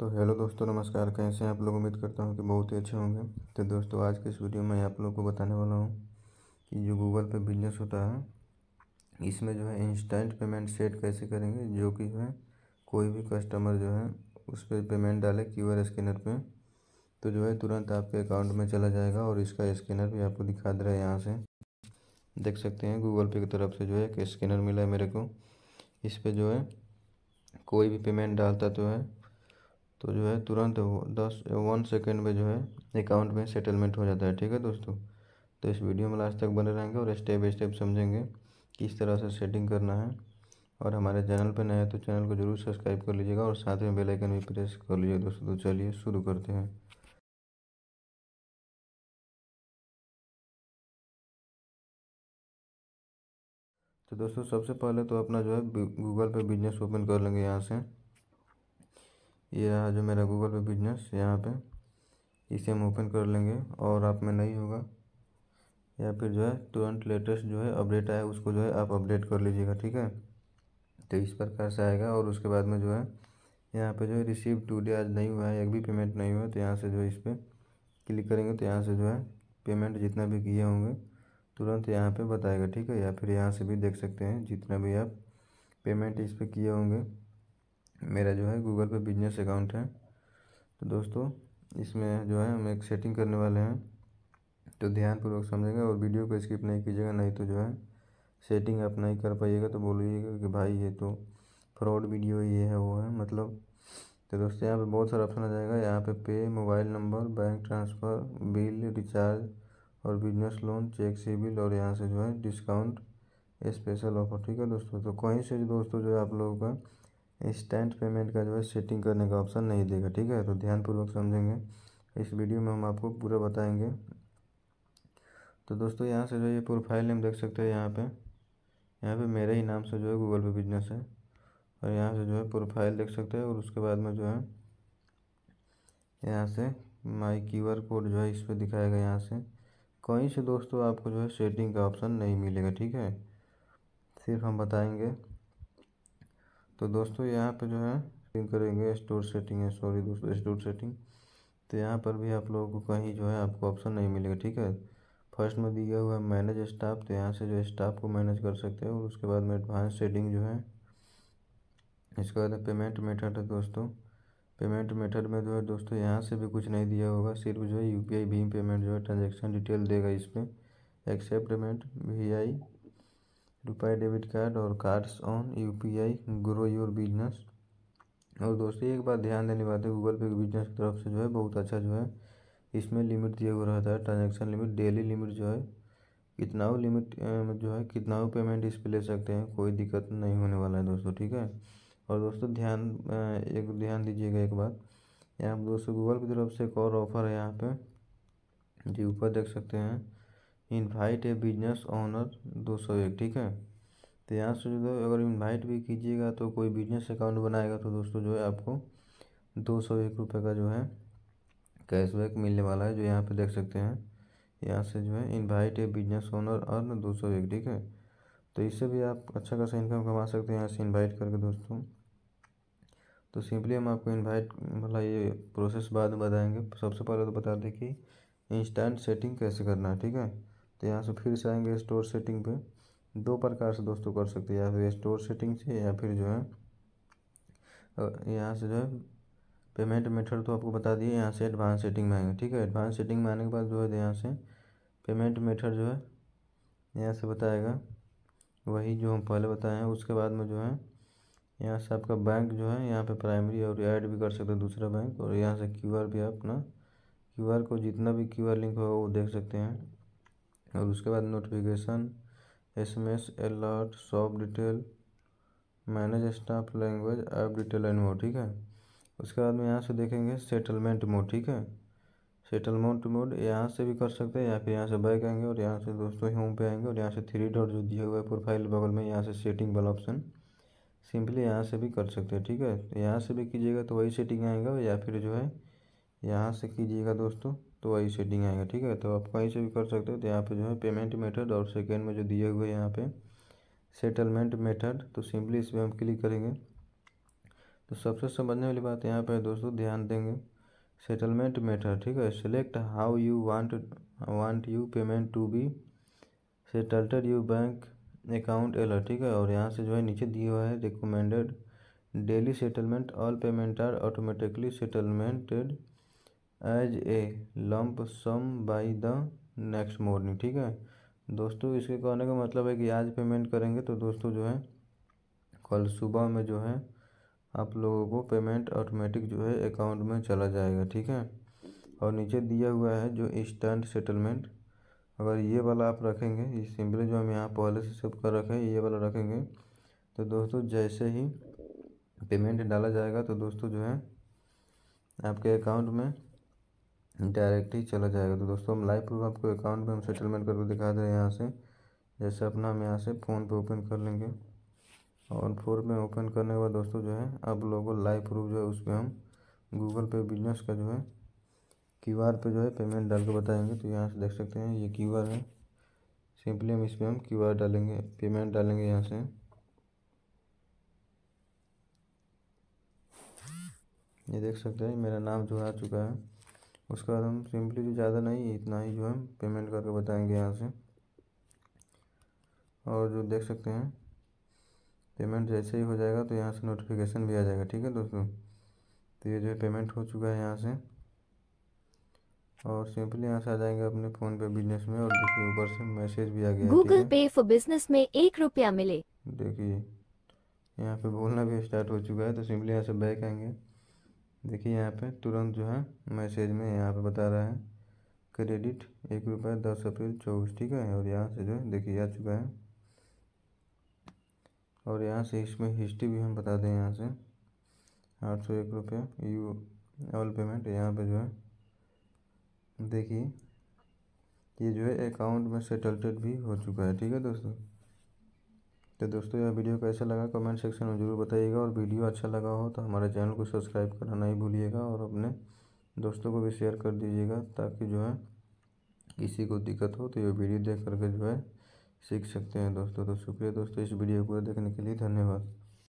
तो हेलो दोस्तों नमस्कार कैसे हैं आप लोग उम्मीद करता हूँ कि बहुत ही अच्छे होंगे तो दोस्तों आज के इस वीडियो में आप लोगों को बताने वाला हूँ कि जो गूगल पे बिजनेस होता है इसमें जो है इंस्टेंट पेमेंट सेट कैसे करेंगे जो कि है कोई भी कस्टमर जो है उस पर पे पेमेंट डाले क्यू आर स्कैनर पर तो जो है तुरंत आपके अकाउंट में चला जाएगा और इसका स्कैनर भी आपको दिखा दे रहा है यहाँ से देख सकते हैं गूगल पे की तरफ से जो है एक स्कैनर मिला है मेरे को इस पर जो है कोई भी पेमेंट डालता तो है तो जो है तुरंत दस वन सेकेंड में जो है अकाउंट में सेटलमेंट हो जाता है ठीक है दोस्तों तो इस वीडियो में लास्ट तक बने रहेंगे और स्टेप बाई स्टेप समझेंगे किस तरह से सेटिंग करना है और हमारे चैनल पर नए हैं तो चैनल को जरूर सब्सक्राइब कर लीजिएगा और साथ में बेल आइकन भी प्रेस कर लीजिएगा दोस्तों तो चलिए शुरू करते हैं तो दोस्तों सबसे पहले तो अपना जो है गूगल पे बिजनेस ओपन कर लेंगे यहाँ से ये रहा जो मेरा गूगल पे बिजनेस यहाँ पे इसे हम ओपन कर लेंगे और आप में नहीं होगा या फिर जो है तुरंत लेटेस्ट जो है अपडेट आया उसको जो है आप अपडेट कर लीजिएगा ठीक है तो इस प्रकार से आएगा और उसके बाद में जो है यहाँ पे जो है रिसीव टू डे आज नहीं हुआ है एक भी पेमेंट नहीं हुआ है तो यहाँ से जो है इस पर क्लिक करेंगे तो यहाँ से जो है पेमेंट जितना भी किए होंगे तुरंत यहाँ पर बताएगा ठीक है या फिर यहाँ से भी देख सकते हैं जितना भी आप पेमेंट इस पर किए होंगे मेरा जो है गूगल पे बिजनेस अकाउंट है तो दोस्तों इसमें जो है हम एक सेटिंग करने वाले हैं तो ध्यानपूर्वक समझेंगे और वीडियो को स्किप नहीं कीजिएगा नहीं तो जो है सेटिंग आप नहीं कर पाइएगा तो बोलिएगा कि भाई ये तो फ्रॉड वीडियो ये है वो है मतलब तो दोस्तों यहाँ पे बहुत सारा ऑप्शन आ जाएगा यहाँ पे पे mobile number bank transfer bill recharge और business loan check C bill और यहाँ से जो है डिस्काउंट स्पेशल ऑफर ठीक है दोस्तों तो कहीं से दोस्तों जो है आप लोगों का इंस्टेंट पेमेंट का जो है सेटिंग करने का ऑप्शन नहीं देगा ठीक है तो ध्यानपूर्वक समझेंगे इस वीडियो में हम आपको पूरा बताएंगे तो दोस्तों यहाँ से जो ये प्रोफाइल नेम देख सकते हैं यहाँ पे यहाँ पे मेरे ही नाम से जो है गूगल पे बिजनेस है और यहाँ से जो है प्रोफाइल देख सकते हैं और उसके बाद में जो है यहाँ से माई क्यू आर कोड जो है इस पर दिखाएगा यहाँ से कहीं से दोस्तों आपको जो है सेटिंग का ऑप्शन नहीं मिलेगा ठीक है सिर्फ हम बताएंगे तो दोस्तों यहाँ पे जो है क्लिक करेंगे स्टोर सेटिंग है सॉरी दोस्तों स्टोर सेटिंग तो यहाँ पर भी आप लोगों को कहीं जो है आपको ऑप्शन नहीं मिलेगा ठीक है फर्स्ट में दिया हुआ है मैनेज स्टाफ तो यहाँ से जो स्टाफ को मैनेज कर सकते हैं और उसके बाद में एडवांस सेटिंग जो है इसके बाद पेमेंट मेथड है दोस्तों पेमेंट मेथड में जो है दोस्तों यहाँ से भी कुछ नहीं दिया होगा सिर्फ जो है यू पी आई भीम पेमेंट जो है ट्रांजेक्शन डिटेल देगा इस पर एक्सेप्ट पेमेंट वी आई रुपये डेबिट कार्ड और cards on U P I grow your business और दोस्तों एक बात ध्यान देने बात है गूगल पे बिजनेस की तरफ से जो है बहुत अच्छा जो है इसमें लिमिट दिया हुआ रहता है ट्रांजेक्शन लिमिट डेली लिमिट जो है कितना हो लिमिट जो है कितना हो पेमेंट इस पर ले सकते हैं कोई दिक्कत नहीं होने वाला है दोस्तों ठीक है और दोस्तों ध्यान एक ध्यान दीजिएगा एक बात यहाँ दोस्तों गूगल की तरफ से एक और ऑफर है यहाँ पे जी ऊपर देख सकते हैं इनवाइट ए बिजनेस ऑनर दो सौ एक ठीक है तो यहाँ से जो है अगर इनवाइट भी कीजिएगा तो कोई बिजनेस अकाउंट बनाएगा तो दोस्तों जो है आपको दो सौ एक रुपये का जो है कैशबैक मिलने वाला है जो यहाँ पे देख सकते हैं यहाँ से जो है invite a business owner earn दो सौ एक ठीक है तो इससे भी आप अच्छा खासा इनकम कमा सकते हैं यहाँ से इन्वाइट करके दोस्तों तो सिंपली हम आपको इन्वाइट मतलब ये प्रोसेस बाद में बताएँगे सबसे पहले तो बता दें कि इंस्टेंट सेटिंग कैसे करना है ठीक है तो यहाँ से फिर से आएंगे स्टोर सेटिंग पे दो प्रकार से दोस्तों कर सकते हैं या फिर स्टोर सेटिंग से या फिर जो है यहाँ से जो है पेमेंट मेथड तो आपको बता दिए यहाँ से एडवांस सेटिंग में आएंगे ठीक है एडवांस सेटिंग में आने के बाद जो है यहाँ से पेमेंट मेथड जो है यहाँ से बताएगा वही जो हम पहले बताए हैं उसके बाद में जो है यहाँ से आपका बैंक जो है यहाँ पे प्राइमरी और ऐड भी कर सकते हैं दूसरा बैंक और यहाँ से क्यूआर भी आप अपना क्यूआर को जितना भी क्यूआर लिंक होगा वो देख सकते हैं और उसके बाद notification S M S alert shop detail manage staff language app detail and mode ठीक है उसके बाद में यहाँ से देखेंगे सेटलमेंट मोड ठीक है सेटलमेंट मोड यहाँ से भी कर सकते हैं या फिर यहाँ से बैक आएंगे और यहाँ से दोस्तों होम पे आएंगे और यहाँ से थ्री डॉट जो दिया हुआ है प्रोफाइल बगल में यहाँ से सेटिंग वाला ऑप्शन सिंपली यहाँ से भी कर सकते हैं ठीक है तो यहाँ से भी कीजिएगा तो वही सेटिंग आएगा या फिर जो है यहाँ से कीजिएगा दोस्तों तो वही सेटिंग आएगा ठीक है तो आप कहीं से भी कर सकते हो तो यहाँ पे जो है पेमेंट मेथड और सेकेंड में जो दिए हुए यहाँ पे सेटलमेंट मेथड तो सिंपली इस पर हम क्लिक करेंगे तो सबसे समझने वाली बात यहाँ पर दोस्तों ध्यान देंगे सेटलमेंट मेथड ठीक है select how you want want you payment to be settled you bank account एलर ठीक है और यहाँ से जो है नीचे दिया हुआ है recommended daily settlement all payment are automatically settlemented as a lump sum by the next morning ठीक है दोस्तों इसके कहने का मतलब है कि आज पेमेंट करेंगे तो दोस्तों जो है कल सुबह में जो है आप लोगों को पेमेंट ऑटोमेटिक जो है अकाउंट में चला जाएगा ठीक है और नीचे दिया हुआ है जो इंस्टेंट सेटलमेंट अगर ये वाला आप रखेंगे ये सिंपली जो हम यहाँ पहले से सब कर रखे ये वाला रखेंगे तो दोस्तों जैसे ही पेमेंट डाला जाएगा तो दोस्तों जो है आपके अकाउंट में डायरेक्ट ही चला जाएगा तो दोस्तों हम लाइव प्रूफ आपको अकाउंट पे हम सेटलमेंट करके दिखा दे रहे हैं यहाँ से जैसे अपना हम यहाँ से फ़ोन पे ओपन कर लेंगे और फोन पे ओपन करने के बाद दोस्तों जो है अब लोगों लाइव प्रूफ जो है उस पर हम गूगल पे बिजनेस का जो है क्यू आर पे जो है पेमेंट डाल के बताएंगे तो यहाँ से देख सकते हैं ये क्यू आर है सिंपली हम इस पर हम क्यू आर डालेंगे पेमेंट डालेंगे यहाँ से ये देख सकते हैं मेरा नाम जो आ चुका है उसका हम सिंपली जो ज़्यादा नहीं इतना ही जो है पेमेंट करके बताएंगे यहाँ से और जो देख सकते हैं पेमेंट जैसे ही हो जाएगा तो यहाँ से नोटिफिकेशन भी आ जाएगा ठीक है दोस्तों तो ये जो है पेमेंट हो चुका है यहाँ से और सिंपली यहाँ से आ जाएंगे अपने फ़ोन पे बिजनेस में और देखिए ऊपर से मैसेज भी आ गया गूगल पे फॉर बिजनेस में एक रुपया मिले देखिए यहाँ पे बोलना भी स्टार्ट हो चुका है तो सिंपली यहाँ से बैक आएंगे देखिए यहाँ पे तुरंत जो है मैसेज में यहाँ पे बता रहा है क्रेडिट एक रुपये दस अप्रैल चौबीस ठीक है और यहाँ से जो है देखिए आ चुका है और यहाँ से इसमें हिस्ट्री भी हम बता दें यहाँ से आठ सौ एक रुपये यू ऑल पेमेंट यहाँ पे जो है देखिए ये जो है अकाउंट में सेटल्टेड भी हो चुका है ठीक है दोस्तों तो दोस्तों यह वीडियो कैसा लगा कमेंट सेक्शन में ज़रूर बताइएगा और वीडियो अच्छा लगा हो तो हमारे चैनल को सब्सक्राइब करना नहीं भूलिएगा और अपने दोस्तों को भी शेयर कर दीजिएगा ताकि जो है किसी को दिक्कत हो तो ये वीडियो देख करके जो है सीख सकते हैं दोस्तों तो शुक्रिया दोस्तों इस वीडियो को देखने के लिए धन्यवाद